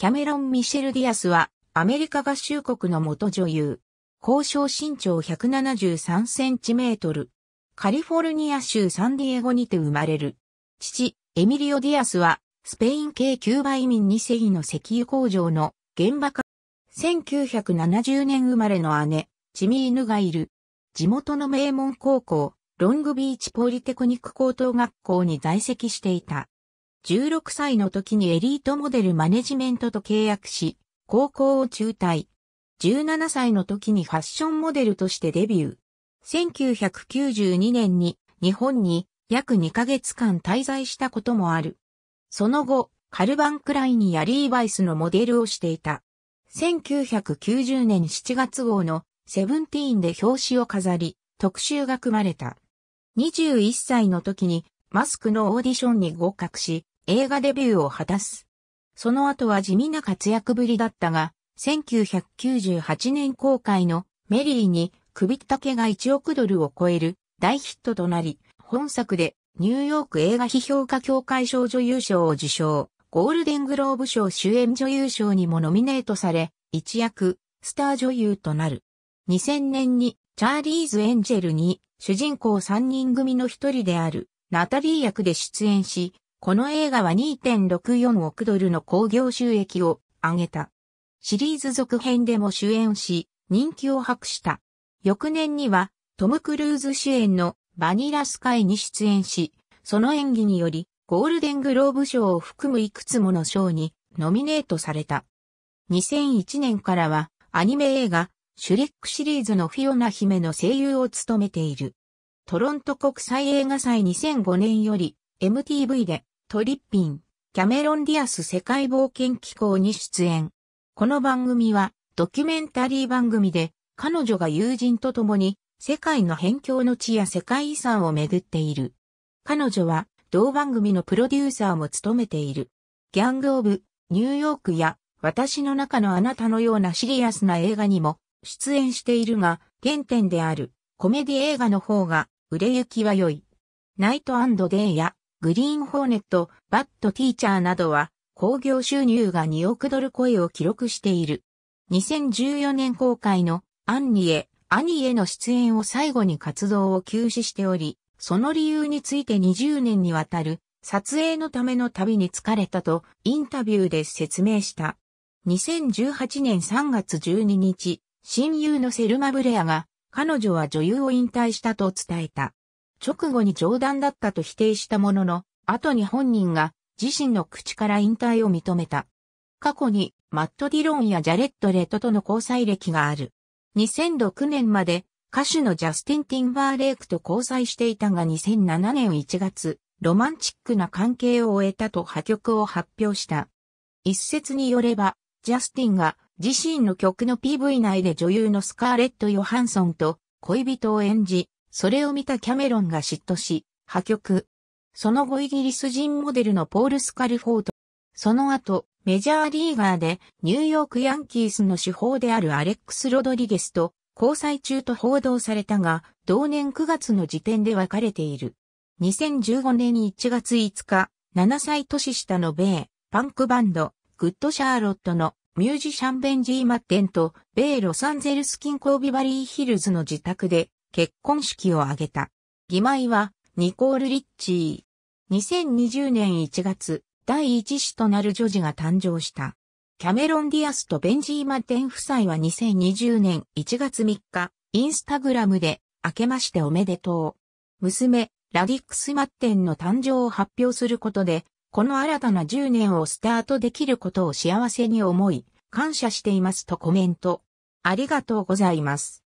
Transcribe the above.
キャメロン・ミシェル・ディアスは、アメリカ合衆国の元女優。交渉身長173センチメートル。カリフォルニア州サンディエゴにて生まれる。父、エミリオ・ディアスは、スペイン系キューバ移民2世の石油工場の現場か、1970年生まれの姉、チミーヌがいる。地元の名門高校、ロングビーチポリテクニック高等学校に在籍していた。16歳の時にエリートモデルマネジメントと契約し、高校を中退。17歳の時にファッションモデルとしてデビュー。1992年に日本に約2ヶ月間滞在したこともある。その後、カルバンクラインやリーバイスのモデルをしていた。1990年7月号のセブンティーンで表紙を飾り、特集が組まれた。21歳の時にマスクのオーディションに合格し、映画デビューを果たす。その後は地味な活躍ぶりだったが、1998年公開のメリーに首ったけが1億ドルを超える大ヒットとなり、本作でニューヨーク映画批評家協会賞女優賞を受賞、ゴールデングローブ賞主演女優賞にもノミネートされ、一躍スター女優となる。2000年にチャーリーズ・エンジェルに主人公3人組の一人であるナタリー役で出演し、この映画は2.64億ドルの興行収益を上げた。シリーズ続編でも主演し、人気を博した。翌年には、トム・クルーズ主演のバニラスカイに出演し、その演技により、ゴールデングローブ賞を含むいくつもの賞にノミネートされた。2001年からは、アニメ映画、シュレックシリーズのフィオナ姫の声優を務めている。トロント国際映画祭2005年より、MTV で、トリッピン、キャメロン・ディアス世界冒険機構に出演。この番組はドキュメンタリー番組で彼女が友人と共に世界の辺境の地や世界遺産を巡っている。彼女は同番組のプロデューサーも務めている。ギャング・オブ・ニューヨークや私の中のあなたのようなシリアスな映画にも出演しているが原点であるコメディ映画の方が売れ行きは良い。ナイトアンド・デイやグリーンホーネット、バットティーチャーなどは、興行収入が2億ドル超えを記録している。2014年公開のアンニエ、アニエの出演を最後に活動を休止しており、その理由について20年にわたる撮影のための旅に疲れたとインタビューで説明した。2018年3月12日、親友のセルマ・ブレアが彼女は女優を引退したと伝えた。直後に冗談だったと否定したものの、後に本人が自身の口から引退を認めた。過去にマット・ディロンやジャレット・レットとの交際歴がある。2006年まで歌手のジャスティン・ティンバーレイクと交際していたが2007年1月、ロマンチックな関係を終えたと破局を発表した。一説によれば、ジャスティンが自身の曲の PV 内で女優のスカーレット・ヨハンソンと恋人を演じ、それを見たキャメロンが嫉妬し、破局。その後イギリス人モデルのポール・スカルフォート。その後、メジャーリーガーでニューヨークヤンキースの主砲であるアレックス・ロドリゲスと交際中と報道されたが、同年9月の時点で別れている。2015年1月5日、7歳年下の米、パンクバンド、グッド・シャーロットのミュージシャンベンジー・マッテンと、米ロサンゼルス近郊ビバリーヒルズの自宅で結婚式を挙げた。義妹は、ニコール・リッチー。2020年1月、第一子となる女児が誕生した。キャメロン・ディアスとベンジー・マテン夫妻は2020年1月3日、インスタグラムで、明けましておめでとう。娘、ラディックス・マッテンの誕生を発表することで、この新たな10年をスタートできることを幸せに思い、感謝していますとコメント。ありがとうございます。